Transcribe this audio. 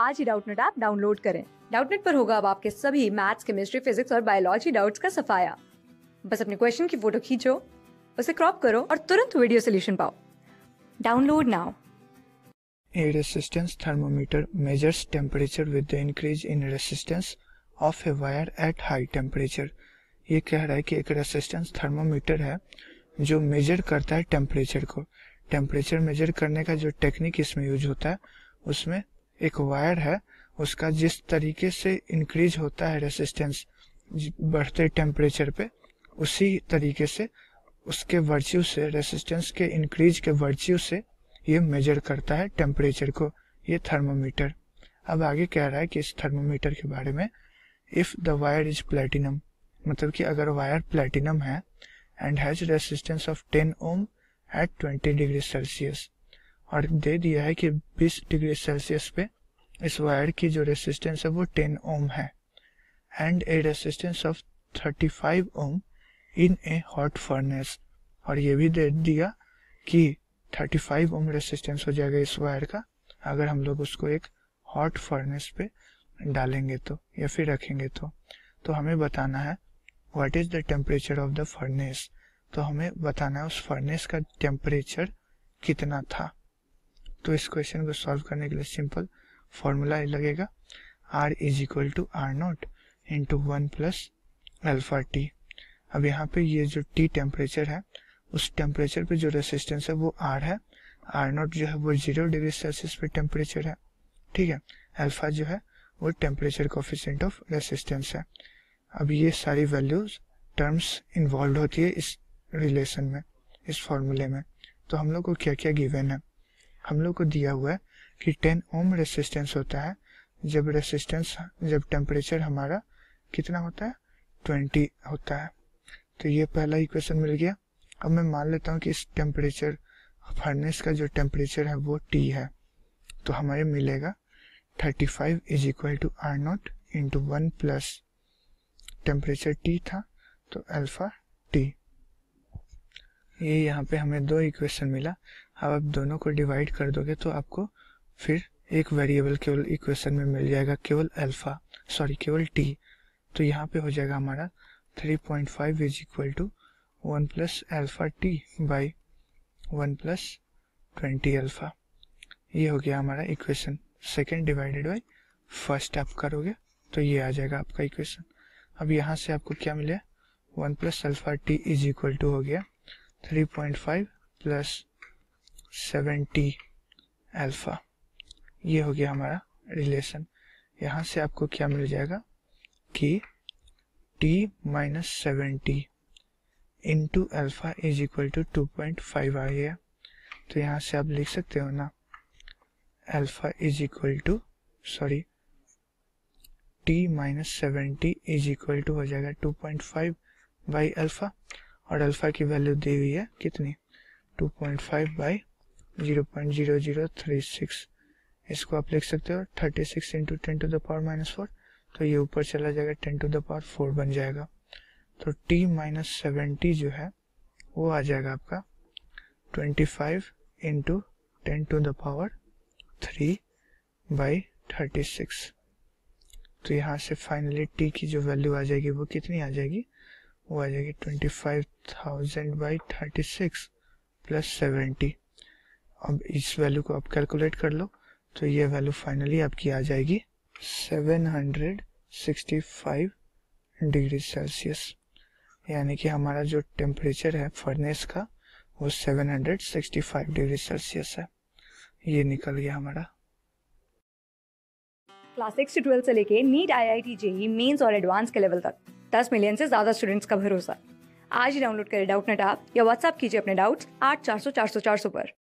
आज ही Doubtnut app download करें डाउटनेट पर होगा अब आपके सभी मैथ्स केमिस्ट्री फिजिक्स और बायोलॉजी डाउट्स का सफाया बस अपने क्वेश्चन की फोटो खींचो उसे क्रॉप करो और तुरंत वीडियो सोल्यूशन पाओ download now A resistance thermometer measures temperature with the increase in resistance of a wire at high temperature. ये कह रहा है कि एक रेसिस्टेंस थर्मोमीटर है जो मेजर करता है टेम्परेचर को टेम्परेचर मेजर करने का जो टेक्निक इसमें यूज होता है उसमें एक वायर है उसका जिस तरीके से इंक्रीज होता है रेसिस्टेंस बढ़ते टेम्परेचर पे उसी तरीके से उसके वर्च्यू से रेसिस्टेंस के इंक्रीज के वर्च्यू से ये मेजर करता है टेम्परेचर को ये थर्मोमीटर अब आगे कह रहा है कि इस थर्मोमीटर के बारे में if the wire is platinum मतलब कि अगर वायर प्लेटिनम है and has resistance of 10 ohm at 20 degree Celsius और दे दिया है कि 20 डिग्री सेल्सियस पे इस वायर की जो रेसिस्टेंस है वो 10 ओम है and a resistance of 35 ohm in a hot furnace और ये भी दे दिया कि 35 ओम रेसिस्टेंस हो जाएगा इस वायर का अगर हम लोग उसको एक हॉट फर्नेस पे डालेंगे तो या फिर रखेंगे तो तो हमें बताना है what is the temperature of the furnace तो हमें बताना है उस फर्नेस का टेम्परेचर कितना था तो इस क्वेश्चन को सॉल्व करने के लिए सिंपल फॉर्मूला लगेगा R is equal to R naught into one plus alpha T अब यहाँ पे ये जो टी टेम्परेचर है उस टेम्परेचर पे जो रेसिस्टेंस है वो आर है आर नॉट जो है वो जीरो डिग्री सेल्सियस पे टेम्परेचर है ठीक है एल्फा जो है वो टेम्परेचर कोफिशेंट ऑफ रेसिस्टेंस है अब ये सारी वैल्यूज टर्म्स इन्वॉल्व होती है इस रिलेशन में इस फॉर्मूले में तो हम लोग को क्या क्या गिवेन है हम लोग को दिया हुआ है कि 10 ओम रेसिस्टेंस होता है जब रेसिस्टेंस जब टेम्परेचर हमारा कितना होता है 20 होता है तो ये पहला इक्वेशन मिल गया अब मैं मान लेता हूँ कि इस टेम्परेचर फर्नेस का जो टेम्परेचर है वो टी है तो हमारे मिलेगा 35 five is equal to R naught into one plus temperature T था तो अल्फा टी ये यहाँ पे हमें दो इक्वेशन मिला अब आप दोनों को डिवाइड कर दोगे तो आपको फिर एक वेरिएबल केवल इक्वेशन में मिल जाएगा केवल अल्फा सॉरी केवल टी तो यहाँ पे हो जाएगा हमारा 3.5 point five is equal to one plus alpha T by one plus twenty alpha ये हो गया हमारा equation second divided by first आप करोगे तो ये आ जाएगा आपका इक्वेशन अब यहाँ से आपको क्या मिला one plus alpha T is equal to हो गया three point five plus seventy alpha ये हो गया हमारा रिलेशन यहाँ से आपको क्या मिल जाएगा कि t minus seventy into alpha is equal to two point five आ गया तो यहाँ से आप लिख सकते हो ना alpha is equal to sorry T minus seventy is equal to हो जाएगा two point five by alpha और अल्फा की वैल्यू दी हुई है कितनी two point five by zero point zero zero three six इसको आप लिख सकते हो thirty six into ten to the power minus four तो ये ऊपर चला जाएगा ten to the power four बन जाएगा तो टी माइनस सेवेंटी जो है वो आ जाएगा आपका twenty five into ten to the power three by thirty six तो यहाँ से फाइनली टी की जो वैल्यू आ जाएगी वो कितनी आ जाएगी वो आ जाएगी twenty five thousand by thirty six plus seventy अब इस वैल्यू को आप कैलकुलेट कर लो तो ये वैल्यू फाइनली आपकी आ जाएगी 765 डिग्री सेल्सियस यानी कि हमारा जो टेम्परेचर है फर्नेस का वो 765 डिग्री सेल्सियस है ये निकल गया हमारा क्लास सिक्स से ट्वेल्थ से लेके NEET I I T JEE mains और एडवांस के लेवल तक दस मिलियन से ज्यादा स्टूडेंट्स का भरोसा आज ही डाउनलोड करें डाउट नेट आप या व्हाट्सअप कीजिए अपने डाउट्स आठ चार सौ चार सौ चार सौ पर